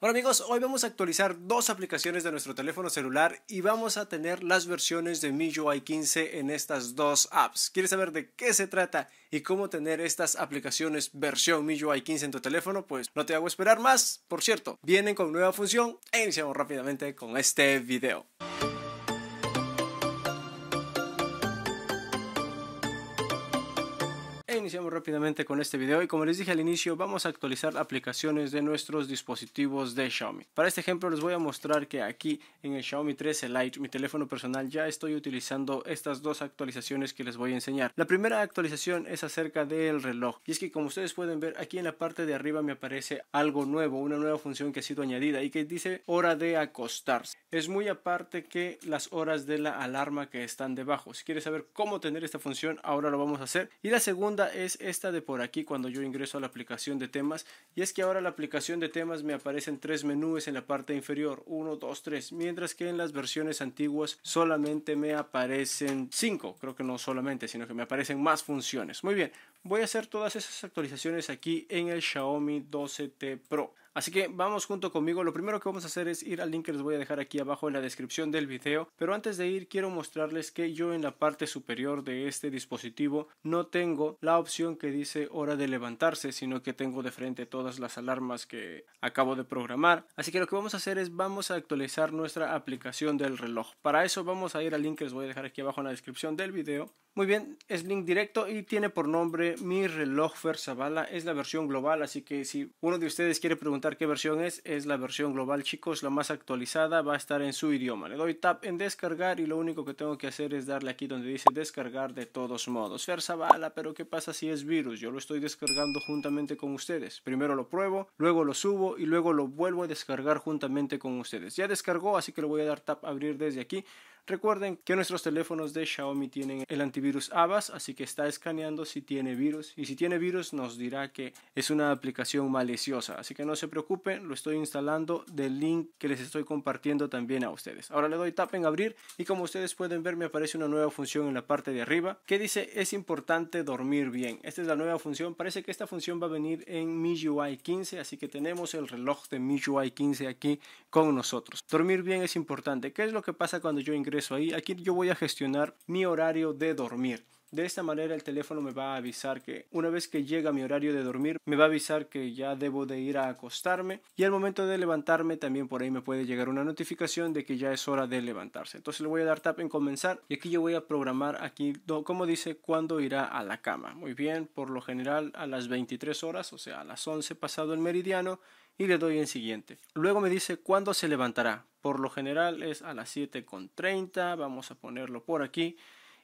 Hola amigos, hoy vamos a actualizar dos aplicaciones de nuestro teléfono celular y vamos a tener las versiones de MIUI 15 en estas dos apps. ¿Quieres saber de qué se trata y cómo tener estas aplicaciones versión MIUI 15 en tu teléfono? Pues no te hago esperar más. Por cierto, vienen con nueva función e iniciamos rápidamente con este video. E iniciamos rápidamente con este video y como les dije al inicio vamos a actualizar aplicaciones de nuestros dispositivos de Xiaomi. Para este ejemplo les voy a mostrar que aquí en el Xiaomi 13 Lite, mi teléfono personal, ya estoy utilizando estas dos actualizaciones que les voy a enseñar. La primera actualización es acerca del reloj y es que como ustedes pueden ver aquí en la parte de arriba me aparece algo nuevo, una nueva función que ha sido añadida y que dice hora de acostarse. Es muy aparte que las horas de la alarma que están debajo. Si quieres saber cómo tener esta función ahora lo vamos a hacer. Y la segunda es esta de por aquí cuando yo ingreso a la aplicación de temas y es que ahora la aplicación de temas me aparecen tres menús en la parte inferior 1, 2, 3 mientras que en las versiones antiguas solamente me aparecen 5 creo que no solamente sino que me aparecen más funciones muy bien voy a hacer todas esas actualizaciones aquí en el Xiaomi 12T Pro. Así que vamos junto conmigo, lo primero que vamos a hacer es ir al link que les voy a dejar aquí abajo en la descripción del video, pero antes de ir quiero mostrarles que yo en la parte superior de este dispositivo no tengo la opción que dice hora de levantarse, sino que tengo de frente todas las alarmas que acabo de programar, así que lo que vamos a hacer es vamos a actualizar nuestra aplicación del reloj, para eso vamos a ir al link que les voy a dejar aquí abajo en la descripción del video, muy bien, es link directo y tiene por nombre mi reloj Fer es la versión global, así que si uno de ustedes quiere preguntar qué versión es, es la versión global, chicos, la más actualizada, va a estar en su idioma. Le doy tap en descargar y lo único que tengo que hacer es darle aquí donde dice descargar de todos modos. Fer pero ¿qué pasa si es virus? Yo lo estoy descargando juntamente con ustedes. Primero lo pruebo, luego lo subo y luego lo vuelvo a descargar juntamente con ustedes. Ya descargó, así que le voy a dar tap abrir desde aquí. Recuerden que nuestros teléfonos de Xiaomi tienen el antivirus abas así que está escaneando si tiene virus y si tiene virus nos dirá que es una aplicación maliciosa, así que no se preocupen, lo estoy instalando del link que les estoy compartiendo también a ustedes. Ahora le doy tap en abrir y como ustedes pueden ver me aparece una nueva función en la parte de arriba que dice es importante dormir bien. Esta es la nueva función, parece que esta función va a venir en MIUI 15, así que tenemos el reloj de MIUI 15 aquí con nosotros. Dormir bien es importante. ¿Qué es lo que pasa cuando yo ingreso aquí yo voy a gestionar mi horario de dormir. De esta manera el teléfono me va a avisar que una vez que llega mi horario de dormir, me va a avisar que ya debo de ir a acostarme y al momento de levantarme también por ahí me puede llegar una notificación de que ya es hora de levantarse. Entonces le voy a dar tap en comenzar y aquí yo voy a programar aquí como dice cuándo irá a la cama. Muy bien, por lo general a las 23 horas, o sea, a las 11 pasado el meridiano y le doy en siguiente. Luego me dice cuándo se levantará. Por lo general es a las 7.30, vamos a ponerlo por aquí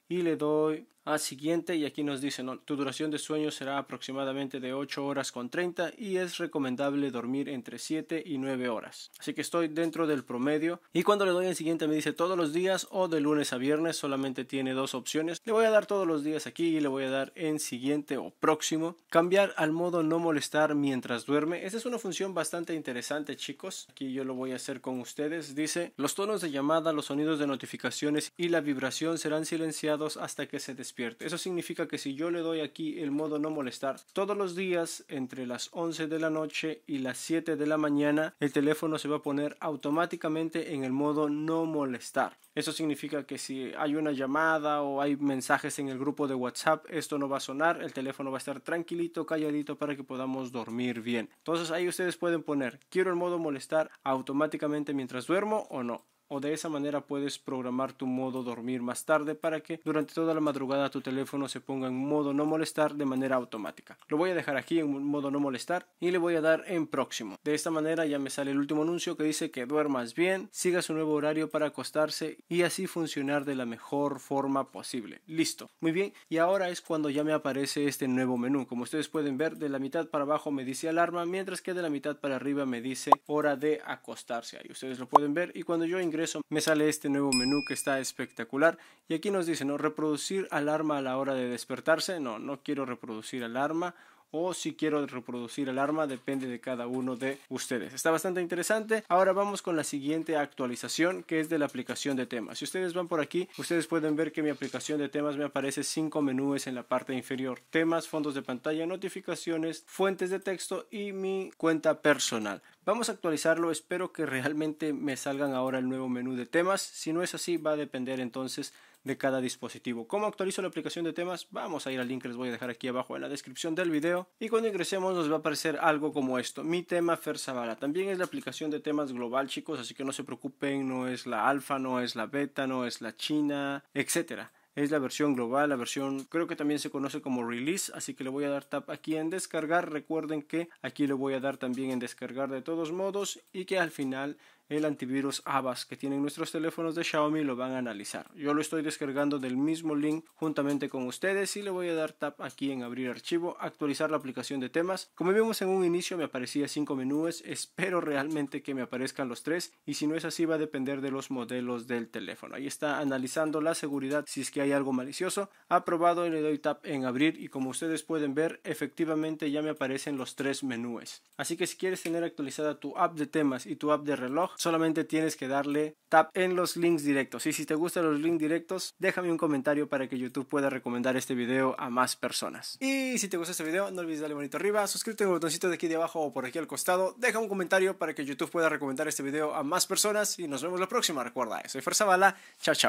y le doy a siguiente y aquí nos dice tu duración de sueño será aproximadamente de 8 horas con 30 y es recomendable dormir entre 7 y 9 horas. Así que estoy dentro del promedio y cuando le doy en siguiente me dice todos los días o de lunes a viernes solamente tiene dos opciones. Le voy a dar todos los días aquí y le voy a dar en siguiente o próximo. Cambiar al modo no molestar mientras duerme. esa es una función bastante interesante chicos. Aquí yo lo voy a hacer con ustedes. Dice los tonos de llamada, los sonidos de notificaciones y la vibración serán silenciados hasta que se despierten eso significa que si yo le doy aquí el modo no molestar todos los días entre las 11 de la noche y las 7 de la mañana, el teléfono se va a poner automáticamente en el modo no molestar. Eso significa que si hay una llamada o hay mensajes en el grupo de WhatsApp, esto no va a sonar, el teléfono va a estar tranquilito, calladito para que podamos dormir bien. Entonces ahí ustedes pueden poner, quiero el modo molestar automáticamente mientras duermo o no de esa manera puedes programar tu modo dormir más tarde para que durante toda la madrugada tu teléfono se ponga en modo no molestar de manera automática. Lo voy a dejar aquí en modo no molestar y le voy a dar en próximo. De esta manera ya me sale el último anuncio que dice que duermas bien, siga su nuevo horario para acostarse y así funcionar de la mejor forma posible. Listo. Muy bien, y ahora es cuando ya me aparece este nuevo menú. Como ustedes pueden ver, de la mitad para abajo me dice alarma, mientras que de la mitad para arriba me dice hora de acostarse. Ahí ustedes lo pueden ver y cuando yo ingreso me sale este nuevo menú que está espectacular y aquí nos dice no reproducir alarma a la hora de despertarse no no quiero reproducir alarma o si quiero reproducir el arma depende de cada uno de ustedes. Está bastante interesante. Ahora vamos con la siguiente actualización que es de la aplicación de temas. Si ustedes van por aquí, ustedes pueden ver que mi aplicación de temas me aparece cinco menús en la parte inferior. Temas, fondos de pantalla, notificaciones, fuentes de texto y mi cuenta personal. Vamos a actualizarlo, espero que realmente me salgan ahora el nuevo menú de temas. Si no es así, va a depender entonces de cada dispositivo. ¿Cómo actualizo la aplicación de temas? Vamos a ir al link que les voy a dejar aquí abajo en la descripción del video y cuando ingresemos nos va a aparecer algo como esto, mi tema Fer Zavala. También es la aplicación de temas global chicos, así que no se preocupen, no es la alfa, no es la beta, no es la china, etcétera es la versión global, la versión creo que también se conoce como release, así que le voy a dar tap aquí en descargar, recuerden que aquí le voy a dar también en descargar de todos modos y que al final el antivirus Avast que tienen nuestros teléfonos de Xiaomi lo van a analizar. Yo lo estoy descargando del mismo link juntamente con ustedes y le voy a dar tap aquí en abrir archivo, actualizar la aplicación de temas. Como vimos en un inicio me aparecía cinco menús, espero realmente que me aparezcan los tres y si no es así va a depender de los modelos del teléfono. Ahí está analizando la seguridad si es que hay algo malicioso. Aprobado y le doy tap en abrir y como ustedes pueden ver efectivamente ya me aparecen los tres menús. Así que si quieres tener actualizada tu app de temas y tu app de reloj solamente tienes que darle tap en los links directos. Y si te gustan los links directos, déjame un comentario para que YouTube pueda recomendar este video a más personas. Y si te gusta este video, no olvides darle bonito arriba, suscríbete en el botoncito de aquí de abajo o por aquí al costado, deja un comentario para que YouTube pueda recomendar este video a más personas y nos vemos la próxima. Recuerda, soy Fuerza Bala, chao chao.